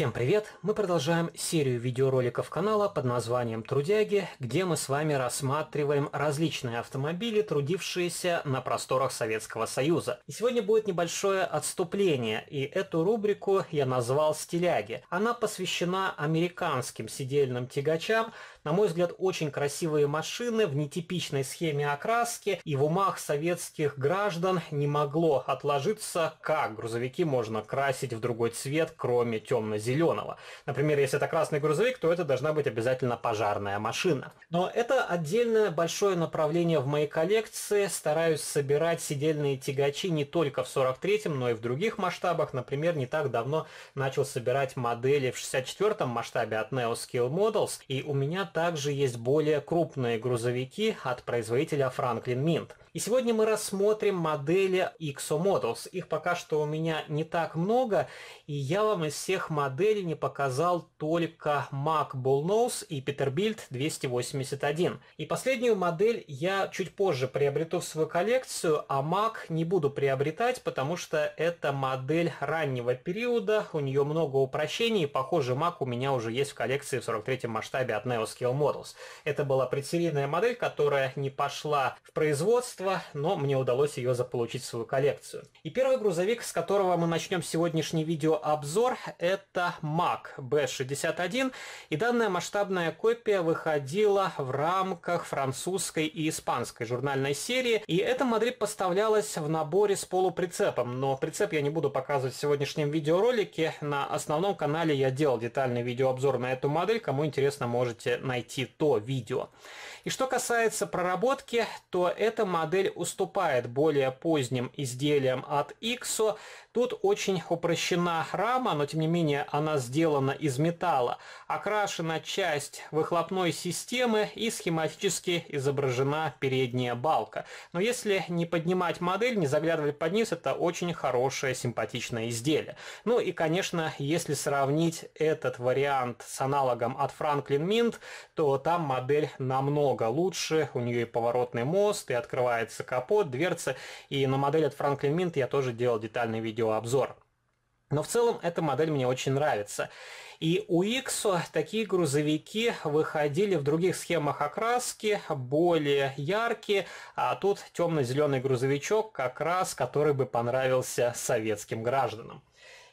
Всем привет! Мы продолжаем серию видеороликов канала под названием «Трудяги», где мы с вами рассматриваем различные автомобили, трудившиеся на просторах Советского Союза. И сегодня будет небольшое отступление, и эту рубрику я назвал «Стиляги». Она посвящена американским сидельным тягачам, на мой взгляд, очень красивые машины в нетипичной схеме окраски, и в умах советских граждан не могло отложиться, как грузовики можно красить в другой цвет, кроме темно-зеленого. Например, если это красный грузовик, то это должна быть обязательно пожарная машина. Но это отдельное большое направление в моей коллекции. Стараюсь собирать сидельные тягачи не только в 43-м, но и в других масштабах. Например, не так давно начал собирать модели в 64-м масштабе от Neo Skill Models, и у меня также есть более крупные грузовики от производителя Franklin Mint – и сегодня мы рассмотрим модели XOModels. Их пока что у меня не так много, и я вам из всех моделей не показал только Mac Bullnose и Peterbilt 281. И последнюю модель я чуть позже приобрету в свою коллекцию, а Mac не буду приобретать, потому что это модель раннего периода, у нее много упрощений, и, похоже, Mac у меня уже есть в коллекции в 43-м масштабе от Neo Scale Models. Это была предсерийная модель, которая не пошла в производство, качества, но мне удалось ее заполучить в свою коллекцию. И первый грузовик, с которого мы начнем сегодняшний видеообзор, это Mac B61, и данная масштабная копия выходила в рамках французской и испанской журнальной серии, и эта модель поставлялась в наборе с полуприцепом, но прицеп я не буду показывать в сегодняшнем видеоролике, на основном канале я делал детальный видеообзор на эту модель, кому интересно, можете найти то видео. И что касается проработки, то эта модель модель уступает более поздним изделиям от Иксо. Тут очень упрощена рама, но тем не менее она сделана из металла. Окрашена часть выхлопной системы и схематически изображена передняя балка. Но если не поднимать модель, не заглядывать под низ, это очень хорошее симпатичное изделие. Ну и, конечно, если сравнить этот вариант с аналогом от Franklin Mint, то там модель намного лучше, у нее и поворотный мост, и открывает открывается капот, дверцы, и на модель от Franklin Mint я тоже делал детальный видеообзор. Но в целом эта модель мне очень нравится. И у X такие грузовики выходили в других схемах окраски, более яркие, а тут темно-зеленый грузовичок, как раз который бы понравился советским гражданам.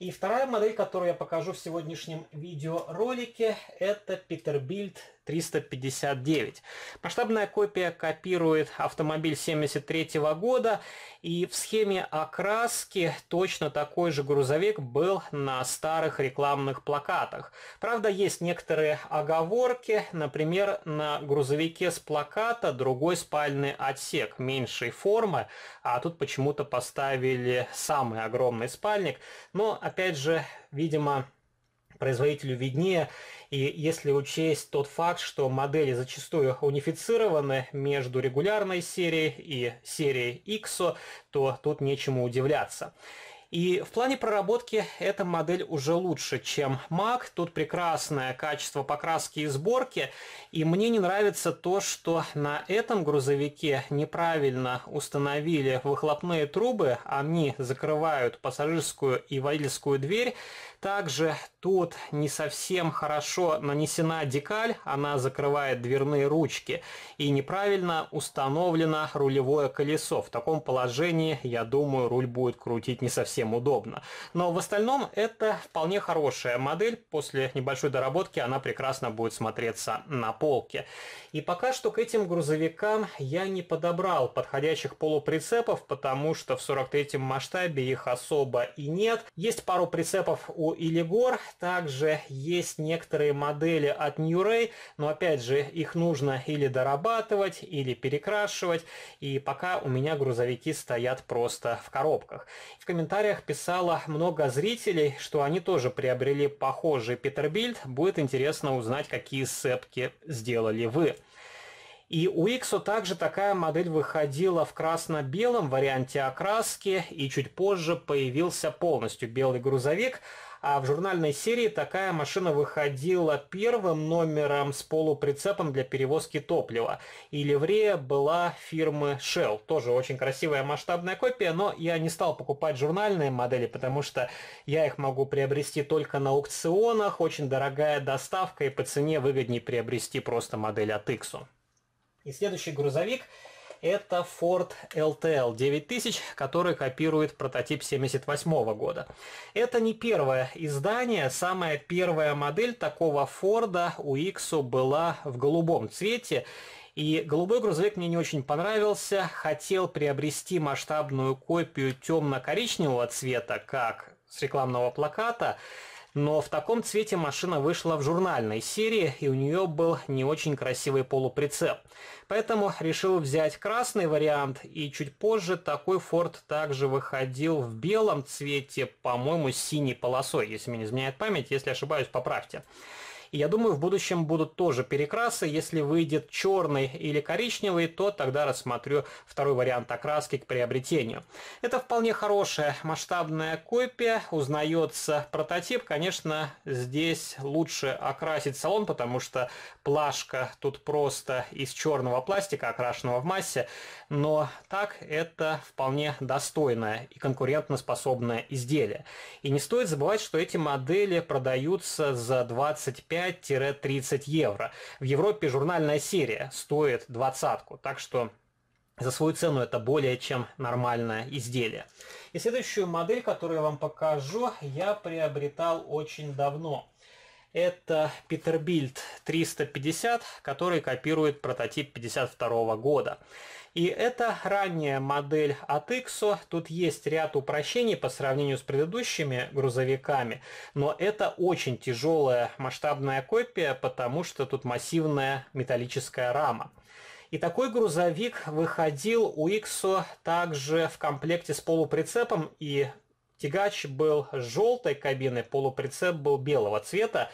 И вторая модель, которую я покажу в сегодняшнем видеоролике, это Peterbilt 359. Масштабная копия копирует автомобиль 73 года, и в схеме окраски точно такой же грузовик был на старых рекламных плакатах. Правда, есть некоторые оговорки, например, на грузовике с плаката другой спальный отсек меньшей формы, а тут почему-то поставили самый огромный спальник, но опять же, видимо, производителю виднее. И если учесть тот факт, что модели зачастую унифицированы между регулярной серией и серией XO, то тут нечему удивляться. И в плане проработки эта модель уже лучше, чем MAC. Тут прекрасное качество покраски и сборки. И мне не нравится то, что на этом грузовике неправильно установили выхлопные трубы. Они закрывают пассажирскую и водительскую дверь. Также тут не совсем хорошо нанесена декаль, она закрывает дверные ручки, и неправильно установлено рулевое колесо. В таком положении, я думаю, руль будет крутить не совсем удобно. Но в остальном это вполне хорошая модель, после небольшой доработки она прекрасно будет смотреться на полке. И пока что к этим грузовикам я не подобрал подходящих полуприцепов, потому что в 43-м масштабе их особо и нет. Есть пару прицепов у или гор. Также есть некоторые модели от New Ray, но опять же их нужно или дорабатывать, или перекрашивать. И пока у меня грузовики стоят просто в коробках. В комментариях писало много зрителей, что они тоже приобрели похожий Петербильд. Будет интересно узнать, какие сцепки сделали вы. И у Иксу также такая модель выходила в красно-белом варианте окраски, и чуть позже появился полностью белый грузовик, а в журнальной серии такая машина выходила первым номером с полуприцепом для перевозки топлива. И ливрея была фирмы Shell. Тоже очень красивая масштабная копия, но я не стал покупать журнальные модели, потому что я их могу приобрести только на аукционах, очень дорогая доставка и по цене выгоднее приобрести просто модель от Иксу. И следующий грузовик это Ford LTL 9000, который копирует прототип 78 года. Это не первое издание, самая первая модель такого Форда у X была в голубом цвете. И голубой грузовик мне не очень понравился. Хотел приобрести масштабную копию темно-коричневого цвета, как с рекламного плаката. Но в таком цвете машина вышла в журнальной серии, и у нее был не очень красивый полуприцеп. Поэтому решил взять красный вариант, и чуть позже такой Ford также выходил в белом цвете, по-моему, синей полосой, если мне не изменяет память, если ошибаюсь, поправьте я думаю, в будущем будут тоже перекрасы. Если выйдет черный или коричневый, то тогда рассмотрю второй вариант окраски к приобретению. Это вполне хорошая масштабная копия. Узнается прототип. Конечно, здесь лучше окрасить салон, потому что плашка тут просто из черного пластика, окрашенного в массе. Но так это вполне достойное и конкурентоспособное изделие. И не стоит забывать, что эти модели продаются за 25 25-30 евро. В Европе журнальная серия стоит двадцатку, так что за свою цену это более чем нормальное изделие. И следующую модель, которую я вам покажу, я приобретал очень давно. Это Peterbilt 350, который копирует прототип 52 года. И это ранняя модель от Иксо. Тут есть ряд упрощений по сравнению с предыдущими грузовиками, но это очень тяжелая масштабная копия, потому что тут массивная металлическая рама. И такой грузовик выходил у Иксо также в комплекте с полуприцепом и тягач был желтой кабиной, полуприцеп был белого цвета.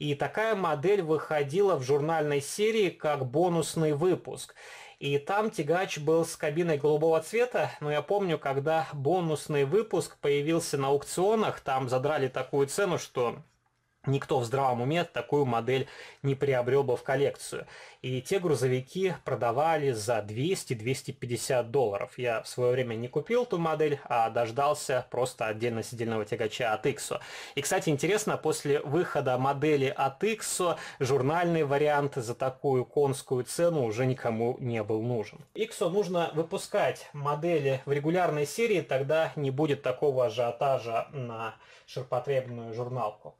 И такая модель выходила в журнальной серии как бонусный выпуск. И там тягач был с кабиной голубого цвета, но я помню, когда бонусный выпуск появился на аукционах, там задрали такую цену, что никто в здравом уме такую модель не приобрел бы в коллекцию. И те грузовики продавали за 200-250 долларов. Я в свое время не купил ту модель, а дождался просто отдельно сидельного тягача от Иксо. И, кстати, интересно, после выхода модели от Иксо журнальный вариант за такую конскую цену уже никому не был нужен. Иксо нужно выпускать модели в регулярной серии, тогда не будет такого ажиотажа на ширпотребную журналку.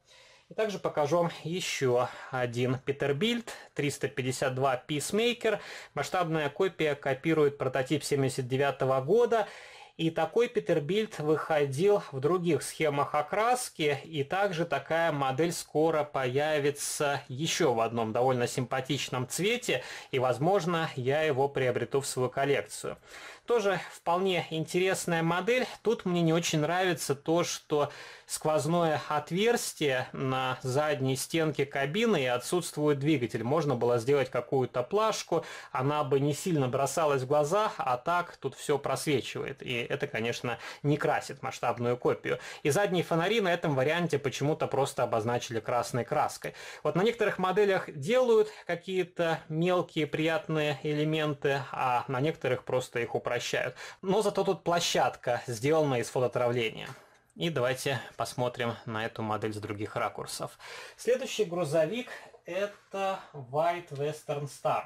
И также покажу вам еще один Peterbilt 352 Peacemaker. Масштабная копия копирует прототип 79 -го года. И такой Петербильд выходил в других схемах окраски, и также такая модель скоро появится еще в одном довольно симпатичном цвете, и, возможно, я его приобрету в свою коллекцию. Тоже вполне интересная модель. Тут мне не очень нравится то, что сквозное отверстие на задней стенке кабины и отсутствует двигатель. Можно было сделать какую-то плашку, она бы не сильно бросалась в глаза, а так тут все просвечивает. И это, конечно, не красит масштабную копию. И задние фонари на этом варианте почему-то просто обозначили красной краской. Вот на некоторых моделях делают какие-то мелкие приятные элементы, а на некоторых просто их упрощают прощают. Но зато тут площадка, сделана из фототравления. И давайте посмотрим на эту модель с других ракурсов. Следующий грузовик – это White Western Star.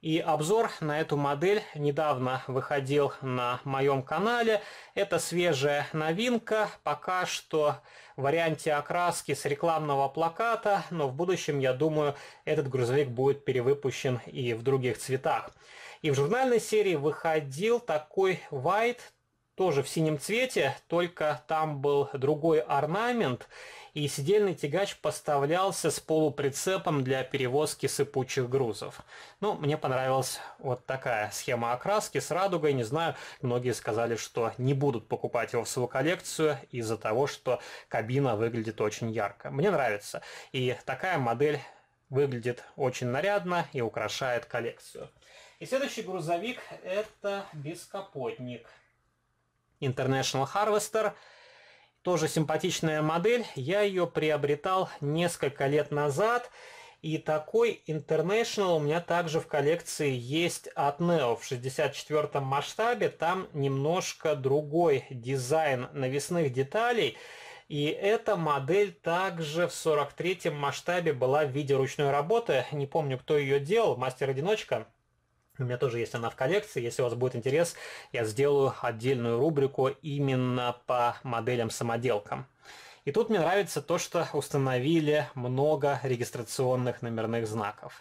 И обзор на эту модель недавно выходил на моем канале. Это свежая новинка, пока что в варианте окраски с рекламного плаката, но в будущем, я думаю, этот грузовик будет перевыпущен и в других цветах. И в журнальной серии выходил такой white, тоже в синем цвете, только там был другой орнамент, и сидельный тягач поставлялся с полуприцепом для перевозки сыпучих грузов. Ну, мне понравилась вот такая схема окраски с радугой, не знаю, многие сказали, что не будут покупать его в свою коллекцию из-за того, что кабина выглядит очень ярко. Мне нравится, и такая модель выглядит очень нарядно и украшает коллекцию. И следующий грузовик – это бескапотник. International Harvester. Тоже симпатичная модель. Я ее приобретал несколько лет назад. И такой International у меня также в коллекции есть от Neo в 64 масштабе. Там немножко другой дизайн навесных деталей. И эта модель также в 43-м масштабе была в виде ручной работы. Не помню, кто ее делал, мастер-одиночка. У меня тоже есть она в коллекции. Если у вас будет интерес, я сделаю отдельную рубрику именно по моделям-самоделкам. И тут мне нравится то, что установили много регистрационных номерных знаков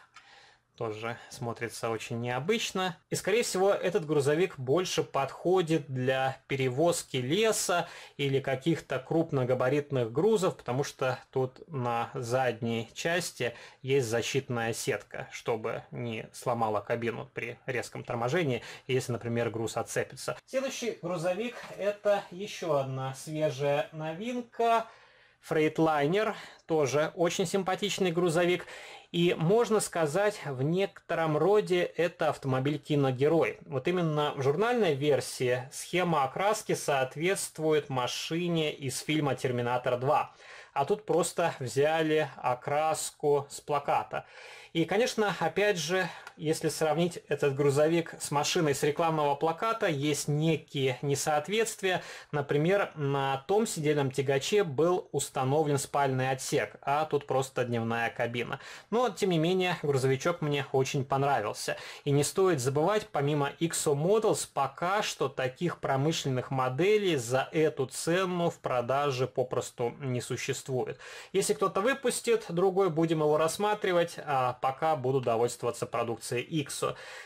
тоже смотрится очень необычно. И, скорее всего, этот грузовик больше подходит для перевозки леса или каких-то крупногабаритных грузов, потому что тут на задней части есть защитная сетка, чтобы не сломала кабину при резком торможении, если, например, груз отцепится. Следующий грузовик – это еще одна свежая новинка – Фрейтлайнер, тоже очень симпатичный грузовик. И можно сказать, в некотором роде это автомобиль-киногерой. Вот именно в журнальной версии схема окраски соответствует машине из фильма «Терминатор 2» а тут просто взяли окраску с плаката. И, конечно, опять же, если сравнить этот грузовик с машиной с рекламного плаката, есть некие несоответствия. Например, на том сидельном тягаче был установлен спальный отсек, а тут просто дневная кабина. Но, тем не менее, грузовичок мне очень понравился. И не стоит забывать, помимо XO Models, пока что таких промышленных моделей за эту цену в продаже попросту не существует существует. Если кто-то выпустит другой, будем его рассматривать, а пока буду довольствоваться продукцией X.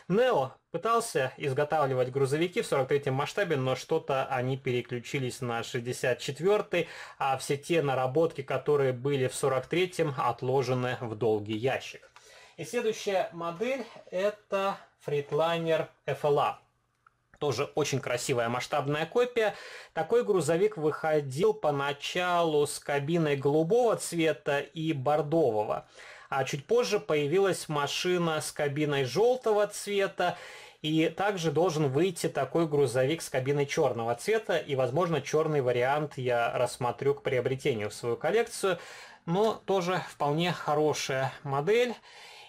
Neo пытался изготавливать грузовики в 43-м масштабе, но что-то они переключились на 64-й, а все те наработки, которые были в 43-м, отложены в долгий ящик. И следующая модель это Freightliner FLA. Тоже очень красивая масштабная копия. Такой грузовик выходил поначалу с кабиной голубого цвета и бордового. А чуть позже появилась машина с кабиной желтого цвета. И также должен выйти такой грузовик с кабиной черного цвета. И, возможно, черный вариант я рассмотрю к приобретению в свою коллекцию. Но тоже вполне хорошая модель.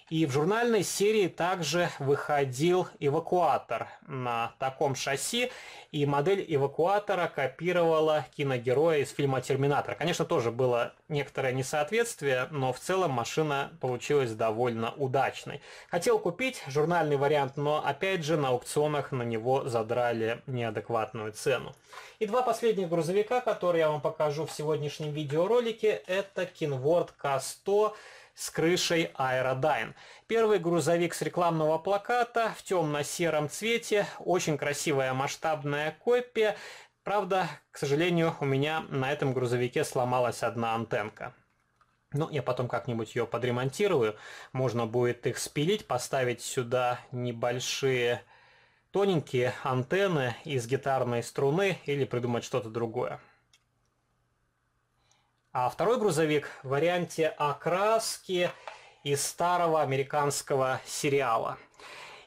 И в журнальной серии также выходил эвакуатор на таком шасси, и модель эвакуатора копировала киногероя из фильма «Терминатор». Конечно, тоже было некоторое несоответствие, но в целом машина получилась довольно удачной. Хотел купить журнальный вариант, но опять же на аукционах на него задрали неадекватную цену. И два последних грузовика, которые я вам покажу в сегодняшнем видеоролике, это Kenworth K100 с крышей Аэродайн. Первый грузовик с рекламного плаката в темно-сером цвете, очень красивая масштабная копия. Правда, к сожалению, у меня на этом грузовике сломалась одна антенка. Ну, я потом как-нибудь ее подремонтирую. Можно будет их спилить, поставить сюда небольшие тоненькие антенны из гитарной струны или придумать что-то другое. А второй грузовик в варианте окраски из старого американского сериала.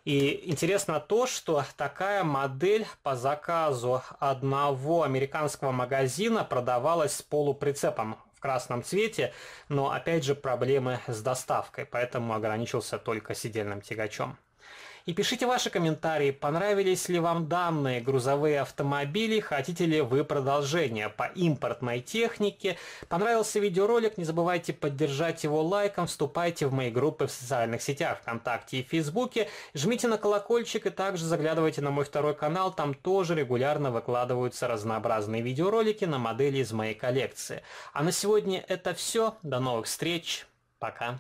И интересно то, что такая модель по заказу одного американского магазина продавалась с полуприцепом в красном цвете, но опять же проблемы с доставкой, поэтому ограничился только сидельным тягачом и пишите ваши комментарии, понравились ли вам данные грузовые автомобили, хотите ли вы продолжение по импортной технике. Понравился видеоролик, не забывайте поддержать его лайком, вступайте в мои группы в социальных сетях ВКонтакте и Фейсбуке, жмите на колокольчик и также заглядывайте на мой второй канал, там тоже регулярно выкладываются разнообразные видеоролики на модели из моей коллекции. А на сегодня это все, до новых встреч, пока!